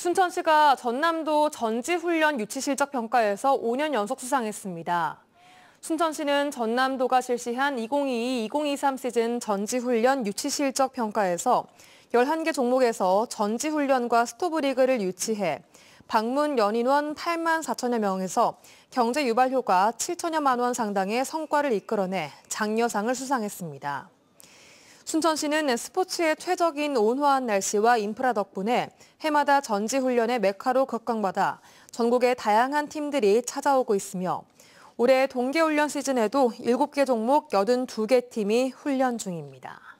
순천시가 전남도 전지훈련 유치실적 평가에서 5년 연속 수상했습니다. 순천시는 전남도가 실시한 2022-2023 시즌 전지훈련 유치실적 평가에서 11개 종목에서 전지훈련과 스토브리그를 유치해 방문 연인원 8만 4천여 명에서 경제 유발 효과 7천여만 원 상당의 성과를 이끌어내 장려상을 수상했습니다. 춘천시는 스포츠의 최적인 온화한 날씨와 인프라 덕분에 해마다 전지훈련의 메카로 각강받아 전국의 다양한 팀들이 찾아오고 있으며 올해 동계훈련 시즌에도 7개 종목 82개 팀이 훈련 중입니다.